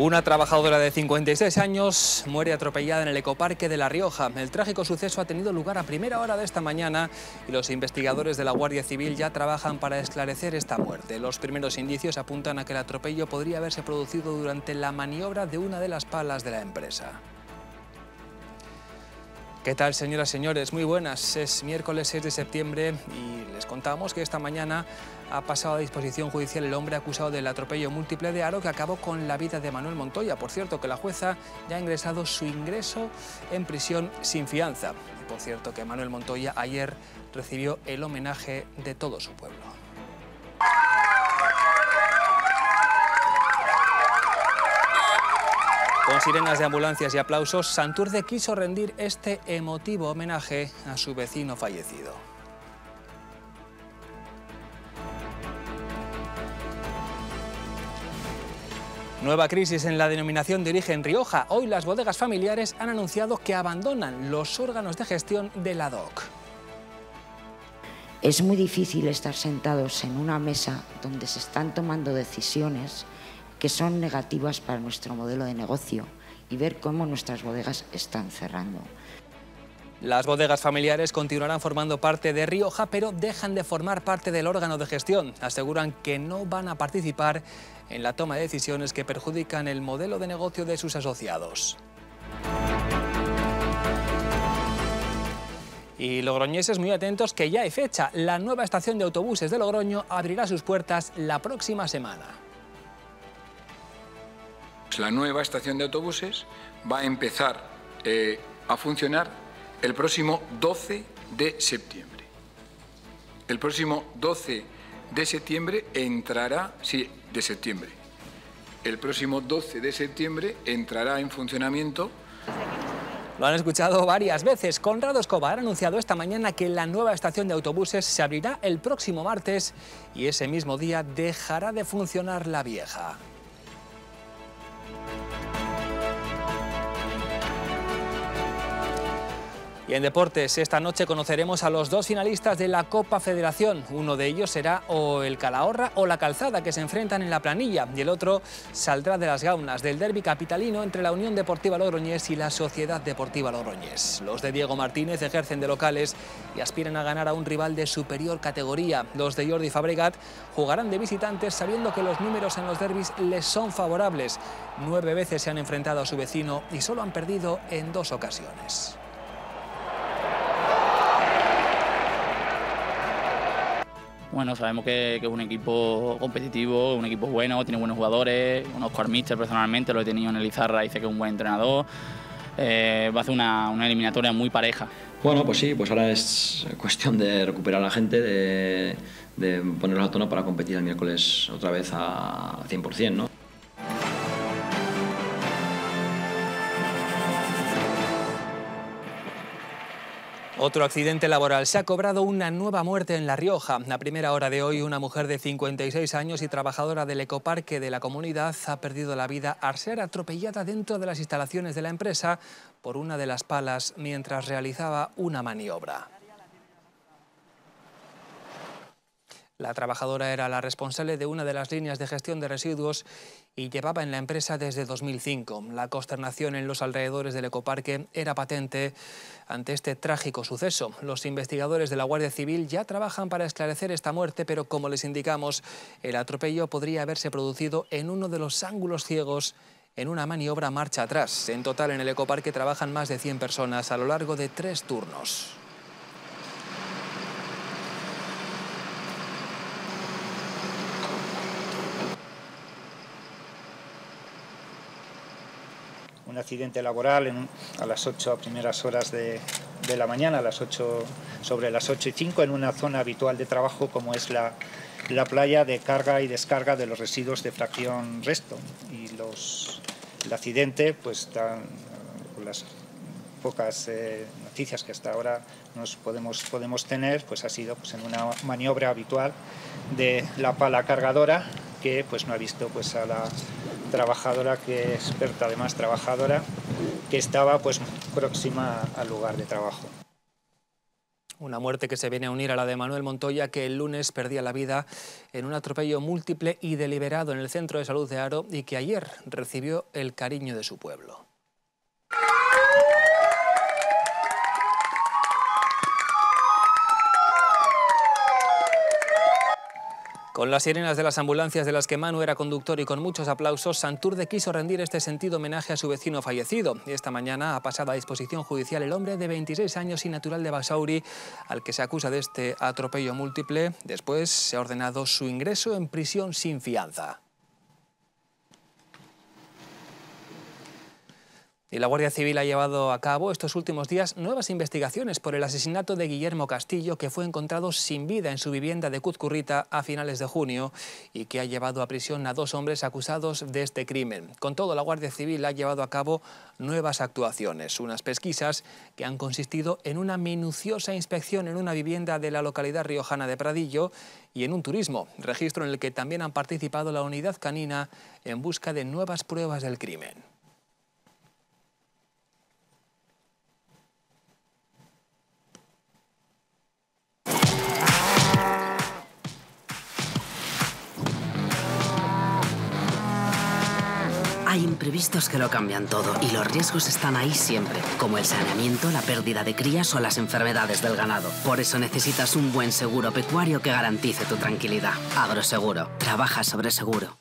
Una trabajadora de 56 años muere atropellada en el ecoparque de La Rioja. El trágico suceso ha tenido lugar a primera hora de esta mañana y los investigadores de la Guardia Civil ya trabajan para esclarecer esta muerte. Los primeros indicios apuntan a que el atropello podría haberse producido durante la maniobra de una de las palas de la empresa. ¿Qué tal, señoras y señores? Muy buenas. Es miércoles 6 de septiembre y les contamos que esta mañana ha pasado a disposición judicial el hombre acusado del atropello múltiple de Aro que acabó con la vida de Manuel Montoya. Por cierto, que la jueza ya ha ingresado su ingreso en prisión sin fianza. Y por cierto, que Manuel Montoya ayer recibió el homenaje de todo su pueblo. sirenas de ambulancias y aplausos, Santurce quiso rendir este emotivo homenaje a su vecino fallecido. Nueva crisis en la denominación de origen Rioja. Hoy las bodegas familiares han anunciado que abandonan los órganos de gestión de la DOC. Es muy difícil estar sentados en una mesa donde se están tomando decisiones que son negativas para nuestro modelo de negocio y ver cómo nuestras bodegas están cerrando. Las bodegas familiares continuarán formando parte de Rioja, pero dejan de formar parte del órgano de gestión. Aseguran que no van a participar en la toma de decisiones que perjudican el modelo de negocio de sus asociados. Y logroñeses muy atentos que ya hay fecha. La nueva estación de autobuses de Logroño abrirá sus puertas la próxima semana. Pues la nueva estación de autobuses va a empezar eh, a funcionar el próximo 12 de septiembre. El próximo 12 de septiembre entrará, sí, de septiembre. El próximo 12 de septiembre entrará en funcionamiento lo han escuchado varias veces. Conrado Escobar ha anunciado esta mañana que la nueva estación de autobuses se abrirá el próximo martes y ese mismo día dejará de funcionar la vieja. Y en deportes, esta noche conoceremos a los dos finalistas de la Copa Federación. Uno de ellos será o el Calahorra o la Calzada, que se enfrentan en la planilla. Y el otro saldrá de las gaunas del derby capitalino entre la Unión Deportiva Logroñés y la Sociedad Deportiva Logroñés. Los de Diego Martínez ejercen de locales y aspiran a ganar a un rival de superior categoría. Los de Jordi Fabregat jugarán de visitantes sabiendo que los números en los derbis les son favorables. Nueve veces se han enfrentado a su vecino y solo han perdido en dos ocasiones. Bueno, sabemos que, es un equipo competitivo, un equipo bueno, tiene buenos jugadores, unos cuarmistas personalmente, lo he tenido en el dice que es un buen entrenador. Eh, va a hacer una, eliminatoria muy pareja. Bueno, pues sí, pues ahora es cuestión de recuperar a la gente, de, de ponerlos a tono para competir el miércoles otra vez a 100%, ¿no? Otro accidente laboral. Se ha cobrado una nueva muerte en La Rioja. A primera hora de hoy, una mujer de 56 años y trabajadora del ecoparque de la comunidad ha perdido la vida al ser atropellada dentro de las instalaciones de la empresa por una de las palas mientras realizaba una maniobra. La trabajadora era la responsable de una de las líneas de gestión de residuos y llevaba en la empresa desde 2005. La consternación en los alrededores del ecoparque era patente ante este trágico suceso. Los investigadores de la Guardia Civil ya trabajan para esclarecer esta muerte, pero como les indicamos, el atropello podría haberse producido en uno de los ángulos ciegos en una maniobra marcha atrás. En total, en el ecoparque trabajan más de 100 personas a lo largo de tres turnos. accidente laboral a las 8 a primeras horas de, la mañana, a las 8, sobre las 8 y 5, en una zona habitual de trabajo como es la, playa de carga y descarga de los residuos de fracción resto. Y los, el accidente, pues con las pocas eh, noticias que hasta ahora nos podemos, podemos tener, pues ha sido pues, en una maniobra habitual de la pala cargadora que pues no ha visto pues a la trabajadora que experta, además trabajadora, que estaba pues próxima al lugar de trabajo. Una muerte que se viene a unir a la de Manuel Montoya, que el lunes perdía la vida en un atropello múltiple y deliberado en el centro de salud de Aro y que ayer recibió el cariño de su pueblo. Con las sirenas de las ambulancias de las que Manu era conductor y con muchos aplausos, Santurde quiso rendir este sentido homenaje a su vecino fallecido. Esta mañana ha pasado a disposición judicial el hombre de 26 años y natural de Basauri, al que se acusa de este atropello múltiple. Después se ha ordenado su ingreso en prisión sin fianza. Y la Guardia Civil ha llevado a cabo estos últimos días nuevas investigaciones por el asesinato de Guillermo Castillo, que fue encontrado sin vida en su vivienda de Cuzcurrita a finales de junio y que ha llevado a prisión a dos hombres acusados de este crimen. Con todo, la Guardia Civil ha llevado a cabo nuevas actuaciones, unas pesquisas que han consistido en una minuciosa inspección en una vivienda de la localidad riojana de Pradillo y en un turismo, registro en el que también han participado la unidad canina en busca de nuevas pruebas del crimen. Hay imprevistos que lo cambian todo y los riesgos están ahí siempre, como el saneamiento, la pérdida de crías o las enfermedades del ganado. Por eso necesitas un buen seguro pecuario que garantice tu tranquilidad. Agroseguro. Trabaja sobre seguro.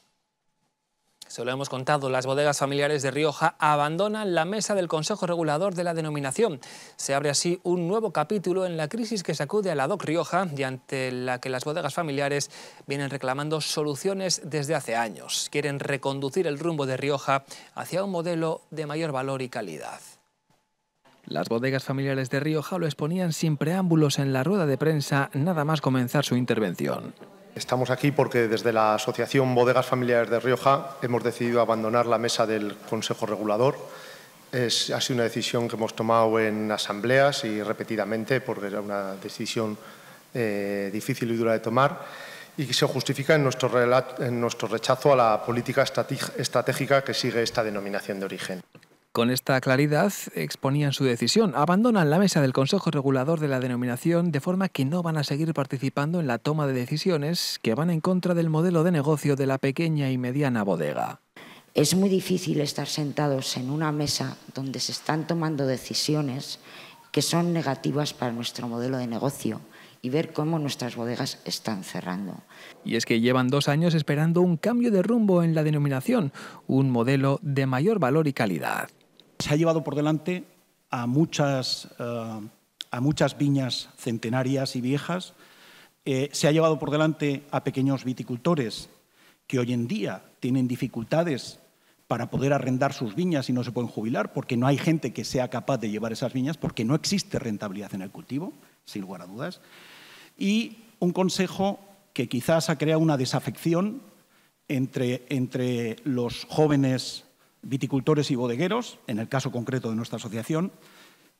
Se lo hemos contado, las bodegas familiares de Rioja abandonan la mesa del Consejo Regulador de la denominación. Se abre así un nuevo capítulo en la crisis que sacude a la DOC Rioja y ante la que las bodegas familiares vienen reclamando soluciones desde hace años. Quieren reconducir el rumbo de Rioja hacia un modelo de mayor valor y calidad. Las bodegas familiares de Rioja lo exponían sin preámbulos en la rueda de prensa nada más comenzar su intervención. Estamos aquí porque desde la Asociación Bodegas Familiares de Rioja hemos decidido abandonar la mesa del Consejo Regulador. Es, ha sido una decisión que hemos tomado en asambleas y repetidamente porque era una decisión eh, difícil y dura de tomar y que se justifica en nuestro rechazo a la política estratégica que sigue esta denominación de origen. Con esta claridad exponían su decisión. Abandonan la mesa del Consejo Regulador de la denominación de forma que no van a seguir participando en la toma de decisiones que van en contra del modelo de negocio de la pequeña y mediana bodega. Es muy difícil estar sentados en una mesa donde se están tomando decisiones que son negativas para nuestro modelo de negocio y ver cómo nuestras bodegas están cerrando. Y es que llevan dos años esperando un cambio de rumbo en la denominación, un modelo de mayor valor y calidad se ha llevado por delante a muchas, eh, viñas centenarias y viejas, eh, se ha llevado por delante a pequeños viticultores que hoy en día tienen dificultades para poder arrendar sus viñas y no se pueden jubilar porque no hay gente que sea capaz de llevar esas viñas porque no existe rentabilidad en el cultivo, sin lugar a dudas. Y un consejo que quizás ha creado una desafección entre los jóvenes viticultores y bodegueros, en el caso concreto de nuestra asociación,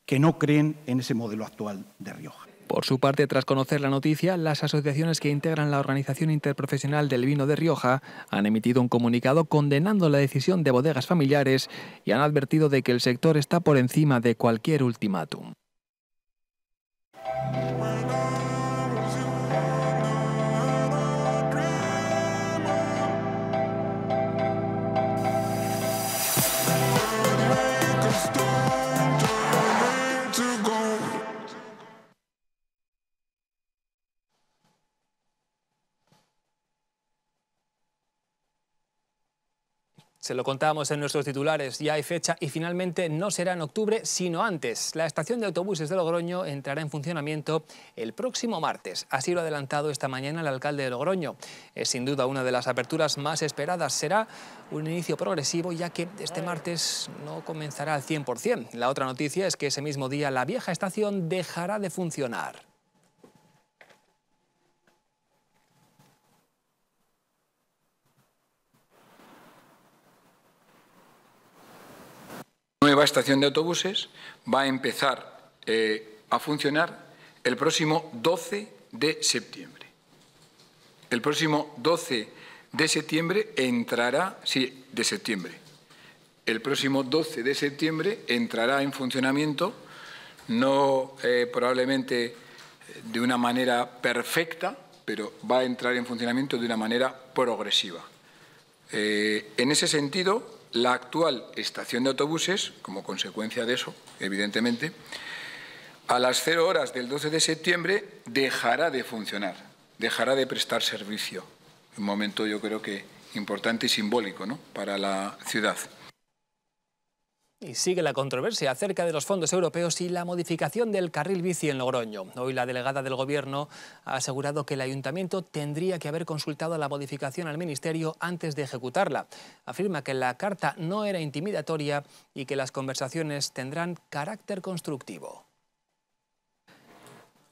que no creen en ese modelo actual de Rioja. Por su parte, tras conocer la noticia, las asociaciones que integran la Organización Interprofesional del Vino de Rioja han emitido un comunicado condenando la decisión de bodegas familiares y han advertido de que el sector está por encima de cualquier ultimátum. Se lo contábamos en nuestros titulares, ya hay fecha y finalmente no será en octubre, sino antes. La estación de autobuses de Logroño entrará en funcionamiento el próximo martes. Así lo ha adelantado esta mañana el alcalde de Logroño. Es sin duda una de las aperturas más esperadas. Será un inicio progresivo ya que este martes no comenzará al 100%. La otra noticia es que ese mismo día la vieja estación dejará de funcionar. estación de autobuses va a empezar eh, a funcionar el próximo 12 de septiembre. El próximo 12 de septiembre entrará, sí, de septiembre. El próximo 12 de septiembre entrará en funcionamiento, no eh, probablemente eh, de una manera perfecta, pero va a entrar en funcionamiento de una manera progresiva. en ese sentido, la actual estación de autobuses, como consecuencia de eso, evidentemente, a las 0 horas del 12 de septiembre dejará de funcionar, dejará de prestar servicio. Un momento yo creo que importante y simbólico para la ciudad. Y sigue la controversia acerca de los fondos europeos y la modificación del carril bici en Logroño. Hoy la delegada del Gobierno ha asegurado que el Ayuntamiento tendría que haber consultado la modificación al Ministerio antes de ejecutarla. Afirma que la carta no era intimidatoria y que las conversaciones tendrán carácter constructivo.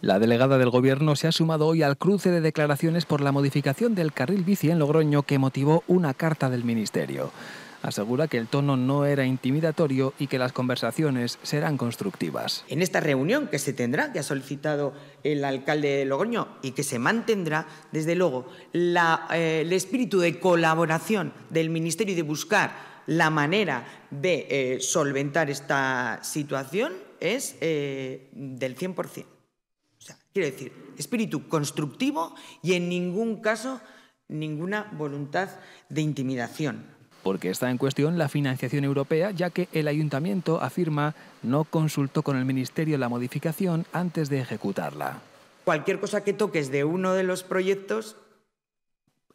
La delegada del Gobierno se ha sumado hoy al cruce de declaraciones por la modificación del carril bici en Logroño que motivó una carta del Ministerio asegura que el tono no era intimidatorio y que las conversaciones serán constructivas. En esta reunión que se tendrá, que ha solicitado el alcalde de Logroño y que se mantendrá, desde luego, eh, el espíritu de colaboración del Ministerio y de buscar la manera de eh, solventar esta situación es eh, del 100%. O quiero decir, espíritu constructivo y en ningún caso ninguna voluntad de intimidación porque está en cuestión la financiación europea, ya que el ayuntamiento afirma no consultó con el Ministerio la modificación antes de ejecutarla. Cualquier cosa que toques de uno de los proyectos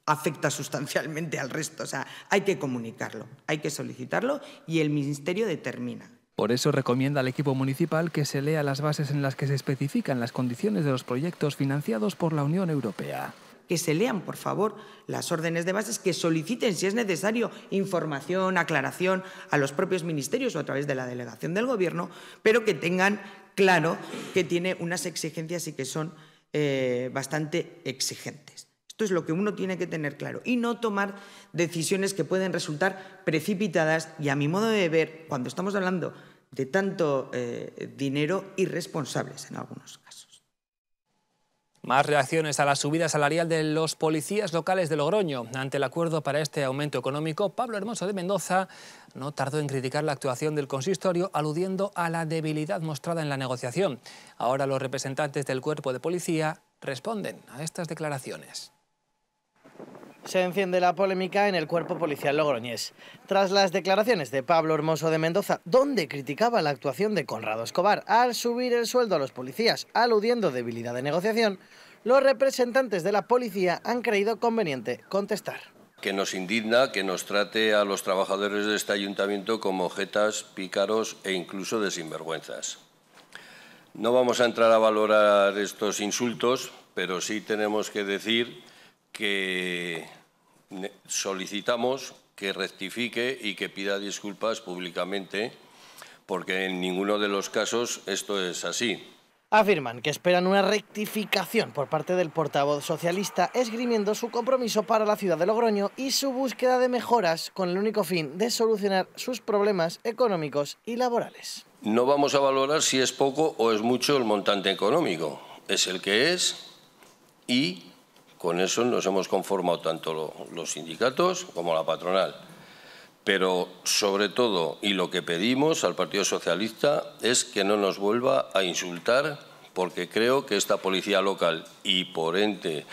afecta sustancialmente al resto. O sea, hay que comunicarlo, hay que solicitarlo y el Ministerio determina. Por eso recomienda al equipo municipal que se lea las bases en las que se especifican las condiciones de los proyectos financiados por la Unión Europea que se lean, por favor, las órdenes de bases, que soliciten, si es necesario, información, aclaración a los propios ministerios o a través de la delegación del Gobierno, pero que tengan claro que tiene unas exigencias y que son eh, bastante exigentes. Esto es lo que uno tiene que tener claro y no tomar decisiones que pueden resultar precipitadas y, a mi modo de ver, cuando estamos hablando de tanto eh, dinero, irresponsables en algunos casos. Más reacciones a la subida salarial de los policías locales de Logroño. Ante el acuerdo para este aumento económico, Pablo Hermoso de Mendoza no tardó en criticar la actuación del consistorio, aludiendo a la debilidad mostrada en la negociación. Ahora los representantes del cuerpo de policía responden a estas declaraciones. Se enciende la polémica en el cuerpo policial logroñés. Tras las declaraciones de Pablo Hermoso de Mendoza, donde criticaba la actuación de Conrado Escobar al subir el sueldo a los policías, aludiendo debilidad de negociación, los representantes de la policía han creído conveniente contestar. Que nos indigna que nos trate a los trabajadores de este ayuntamiento como jetas, pícaros e incluso de sinvergüenzas. No vamos a entrar a valorar estos insultos, pero sí tenemos que decir que solicitamos que rectifique y que pida disculpas públicamente, porque en ninguno de los casos esto es así. Afirman que esperan una rectificación por parte del portavoz socialista, esgrimiendo su compromiso para la ciudad de Logroño y su búsqueda de mejoras con el único fin de solucionar sus problemas económicos y laborales. No vamos a valorar si es poco o es mucho el montante económico. Es el que es y con eso nos hemos conformado tanto los sindicatos como la patronal. Pero, sobre todo, y lo que pedimos al Partido Socialista es que no nos vuelva a insultar, porque creo que esta policía local y, por ente,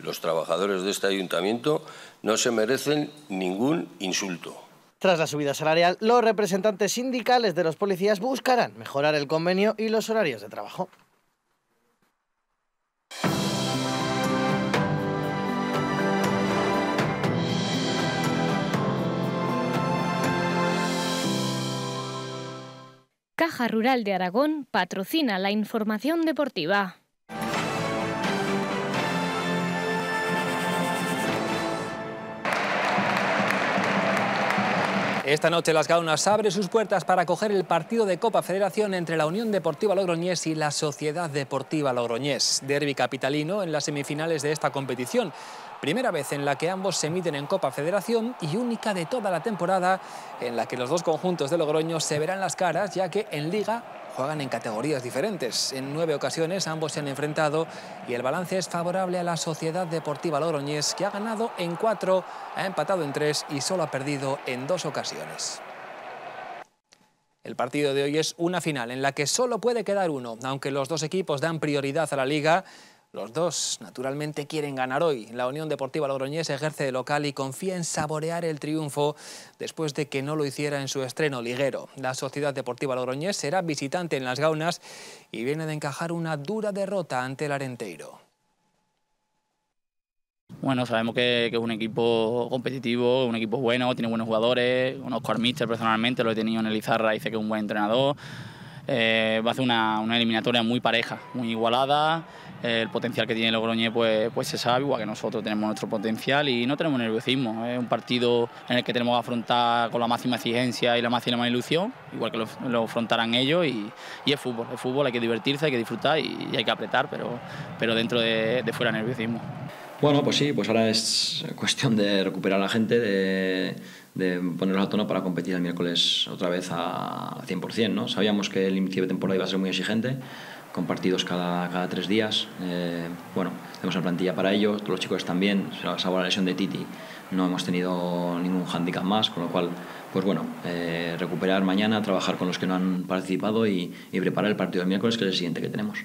los trabajadores de este ayuntamiento no se merecen ningún insulto. Tras la subida salarial, los representantes sindicales de los policías buscarán mejorar el convenio y los horarios de trabajo. Caja Rural de Aragón patrocina la información deportiva. Esta noche Las Gaunas abre sus puertas para acoger el partido de Copa Federación entre la Unión Deportiva Logroñés y la Sociedad Deportiva Logroñés, derbi capitalino en las semifinales de esta competición primera vez en la que ambos se miden en Copa Federación y única de toda la temporada en la que los dos conjuntos de Logroño se verán las caras, ya que en Liga juegan en categorías diferentes. En nueve ocasiones ambos se han enfrentado y el balance es favorable a la Sociedad Deportiva Logroñés, que ha ganado en cuatro, ha empatado en tres y solo ha perdido en dos ocasiones. El partido de hoy es una final en la que solo puede quedar uno, aunque los dos equipos dan prioridad a la Liga, los dos, naturalmente, quieren ganar hoy. La Unión Deportiva Logroñés ejerce de local y confía en saborear el triunfo después de que no lo hiciera en su estreno liguero. La Sociedad Deportiva Logroñés será visitante en Las Gaunas y viene de encajar una dura derrota ante el Arenteiro. Bueno, sabemos que, es un equipo competitivo, un equipo bueno, tiene buenos jugadores, unos mister personalmente, lo he tenido en el dice que es un buen entrenador. Eh, va a ser una, eliminatoria muy pareja, muy igualada. Eh, el potencial que tiene Logroñé pues, pues se sabe, igual que nosotros tenemos nuestro potencial y no tenemos nerviosismo. Es un partido en el que tenemos que afrontar con la máxima exigencia y la máxima ilusión, igual que lo, afrontarán ellos. Y, y, es fútbol, es fútbol, hay que divertirse, hay que disfrutar y, hay que apretar, pero, pero dentro de, de fuera nerviosismo. Bueno, pues sí, pues ahora es cuestión de recuperar a la gente, de de ponerlos a tono para competir el miércoles otra vez a 100%. ¿no? Sabíamos que el inicio de temporada iba a ser muy exigente, con partidos cada, cada tres días. Eh, bueno, tenemos la plantilla para ello, los chicos están bien, salvo la lesión de Titi, no hemos tenido ningún handicap más, con lo cual, pues bueno, eh, recuperar mañana, trabajar con los que no han participado y, y preparar el partido del miércoles, que es el siguiente que tenemos.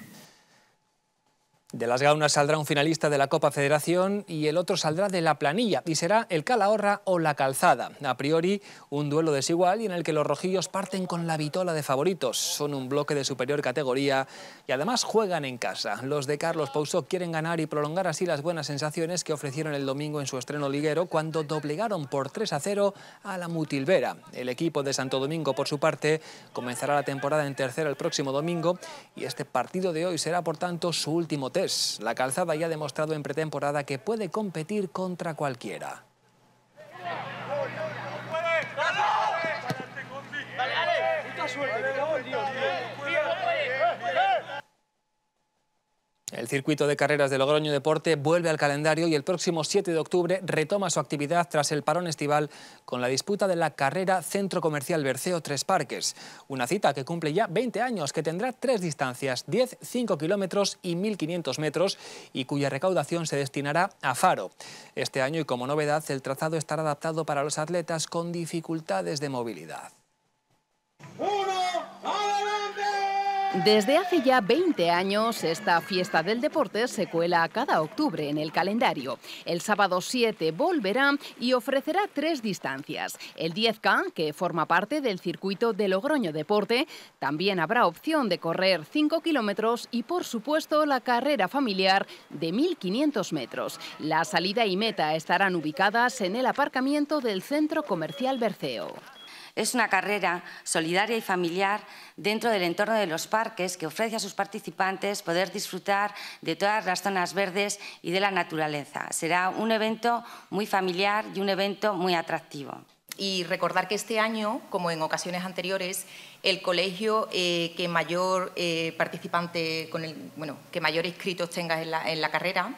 De las gaunas saldrá un finalista de la Copa Federación y el otro saldrá de la planilla y será el Calahorra o la Calzada. A priori, un duelo desigual y en el que los rojillos parten con la vitola de favoritos. Son un bloque de superior categoría y además juegan en casa. Los de Carlos Pouso quieren ganar y prolongar así las buenas sensaciones que ofrecieron el domingo en su estreno liguero cuando doblegaron por 3 a 0 a la Mutilvera. El equipo de Santo Domingo, por su parte, comenzará la temporada en tercera el próximo domingo y este partido de hoy será, por tanto, su último tema la calzada ya ha demostrado en pretemporada que puede competir contra cualquiera. El circuito de carreras de Logroño Deporte vuelve al calendario y el próximo 7 de octubre retoma su actividad tras el parón estival con la disputa de la carrera Centro Comercial Berceo Tres Parques. Una cita que cumple ya 20 años, que tendrá tres distancias, 10, 5 kilómetros y 1.500 metros y cuya recaudación se destinará a Faro. Este año y como novedad, el trazado estará adaptado para los atletas con dificultades de movilidad. Desde hace ya 20 años, esta fiesta del deporte se cuela cada octubre en el calendario. El sábado 7 volverá y ofrecerá tres distancias. El 10K, que forma parte del circuito de Logroño Deporte, también habrá opción de correr 5 kilómetros y, por supuesto, la carrera familiar de 1.500 metros. La salida y meta estarán ubicadas en el aparcamiento del Centro Comercial Berceo. Es una carrera solidaria y familiar dentro del entorno de los parques que ofrece a sus participantes poder disfrutar de todas las zonas verdes y de la naturaleza. Será un evento muy familiar y un evento muy atractivo. Y recordar que este año, como en ocasiones anteriores, el colegio eh, que mayor eh, participante, con el, bueno, que mayor inscritos tenga en la, carrera,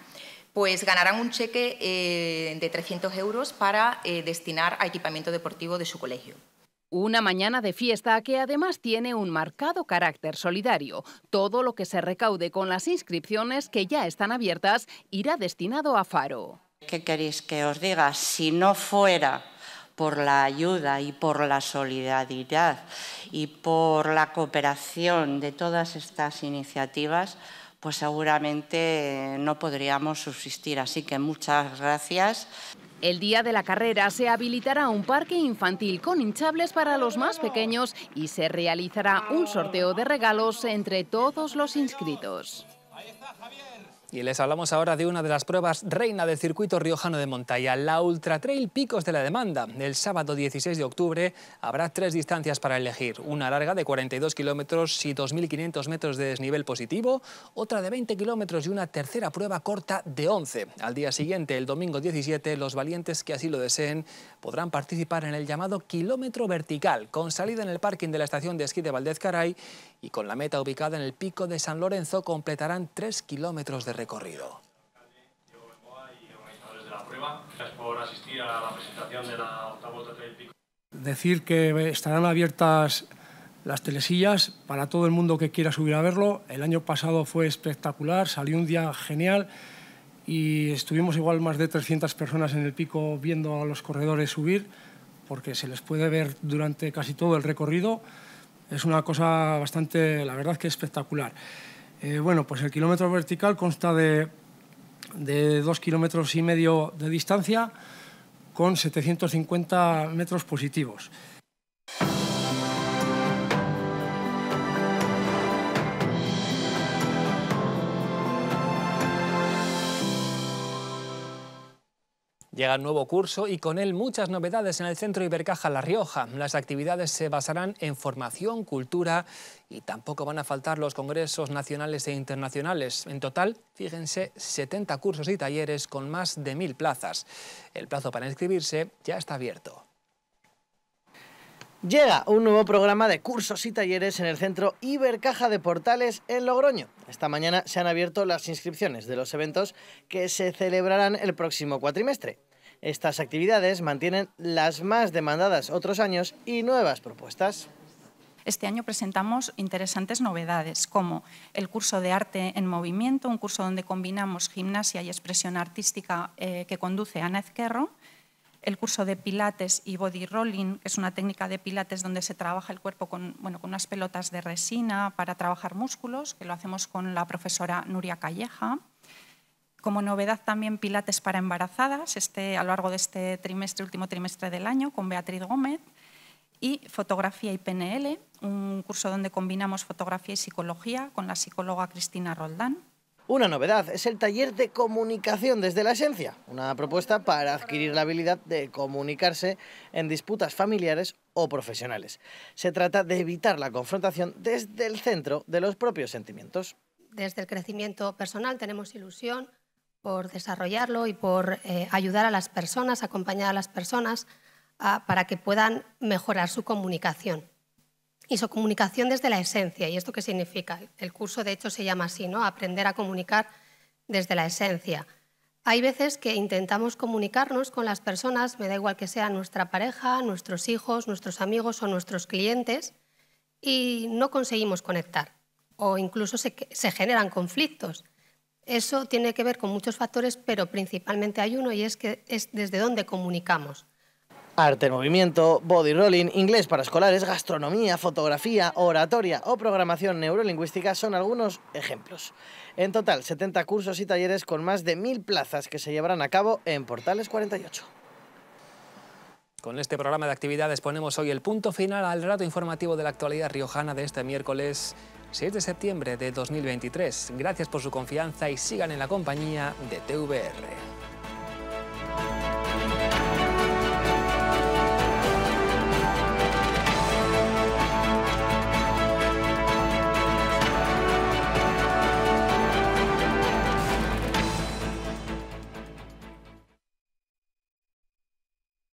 pues ganarán un cheque eh, de 300 euros para destinar a equipamiento deportivo de su colegio. Una mañana de fiesta que además tiene un marcado carácter solidario. Todo lo que se recaude con las inscripciones que ya están abiertas irá destinado a Faro. ¿Qué queréis que os diga? Si no fuera por la ayuda y por la solidaridad y por la cooperación de todas estas iniciativas, pues seguramente no podríamos subsistir. Así que muchas gracias. El día de la carrera se habilitará un parque infantil con hinchables para los más pequeños y se realizará un sorteo de regalos entre todos los inscritos. Y les hablamos ahora de una de las pruebas reina del circuito riojano de montaña, la Ultra Trail Picos de la Demanda. El sábado 16 de octubre habrá tres distancias para elegir. Una larga de 42 kilómetros y 2.500 metros de desnivel positivo, otra de 20 kilómetros y una tercera prueba corta de 11. Al día siguiente, el domingo 17, los valientes que así lo deseen podrán participar en el llamado kilómetro vertical, con salida en el parking de la estación de esquí de Valdez Caray y con la meta ubicada en el pico de San Lorenzo completarán 3 kilómetros de recorrido. Decir que estarán abiertas las telesillas para todo el mundo que quiera subir a verlo. El año pasado fue espectacular, salió un día genial y estuvimos igual más de 300 personas en el pico viendo a los corredores subir porque se les puede ver durante casi todo el recorrido. Es una cosa bastante, la verdad que espectacular. Eh, bueno, pues el kilómetro vertical consta de dos kilómetros y medio de distancia con 750 metros positivos. Llega el nuevo curso y con él muchas novedades en el Centro Ibercaja La Rioja. Las actividades se basarán en formación, cultura y tampoco van a faltar los congresos nacionales e internacionales. En total, fíjense, 70 cursos y talleres con más de mil plazas. El plazo para inscribirse ya está abierto. Llega un nuevo programa de cursos y talleres en el centro Ibercaja de Portales en Logroño. Esta mañana se han abierto las inscripciones de los eventos que se celebrarán el próximo cuatrimestre. Estas actividades mantienen las más demandadas otros años y nuevas propuestas. Este año presentamos interesantes novedades, como el curso de arte en movimiento, un curso donde combinamos gimnasia y expresión artística eh, que conduce Ana Ezquerro, el curso de pilates y body rolling, que es una técnica de pilates donde se trabaja el cuerpo con, unas pelotas de resina para trabajar músculos, que lo hacemos con la profesora Nuria Calleja. Como novedad también pilates para embarazadas, este, a lo largo de este trimestre, último trimestre del año, con Beatriz Gómez. Y fotografía y PNL, un curso donde combinamos fotografía y psicología con la psicóloga Cristina Roldán. Una novedad es el taller de comunicación desde la esencia, una propuesta para adquirir la habilidad de comunicarse en disputas familiares o profesionales. Se trata de evitar la confrontación desde el centro de los propios sentimientos. Desde el crecimiento personal tenemos ilusión por desarrollarlo y por eh, ayudar a las personas, acompañar a las personas ah, para que puedan mejorar su comunicación y su comunicación desde la esencia. ¿Y esto qué significa? El curso, de hecho, se llama así, ¿no? Aprender a comunicar desde la esencia. Hay veces que intentamos comunicarnos con las personas, me da igual que sea nuestra pareja, nuestros hijos, nuestros amigos o nuestros clientes, y no conseguimos conectar. O incluso se generan conflictos. Eso tiene que ver con muchos factores, pero principalmente hay uno y es que es desde dónde comunicamos. Arte en movimiento, body rolling, inglés para escolares, gastronomía, fotografía, oratoria o programación neurolingüística son algunos ejemplos. En total, 70 cursos y talleres con más de 1.000 plazas que se llevarán a cabo en Portales 48. Con este programa de actividades ponemos hoy el punto final al rato informativo de la actualidad riojana de este miércoles 6 de septiembre de 2023. Gracias por su confianza y sigan en la compañía de TVR.